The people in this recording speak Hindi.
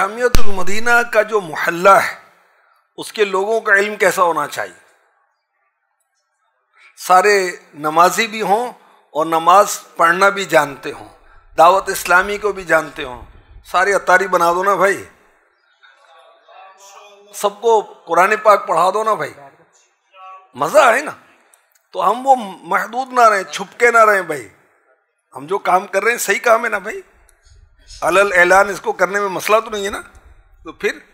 जामियतुलमदीना का जो मोहल्ला है उसके लोगों का इल्म कैसा होना चाहिए सारे नमाजी भी हों और नमाज पढ़ना भी जानते हों दावत इस्लामी को भी जानते हों सारे अतारी बना दो ना भाई सबको कुरान पाक पढ़ा दो ना भाई मज़ा है ना तो हम वो महदूद ना रहें छुपके ना रहें भाई हम जो काम कर रहे हैं सही काम है ना भाई अलल ऐलान इसको करने में मसला तो नहीं है ना तो फिर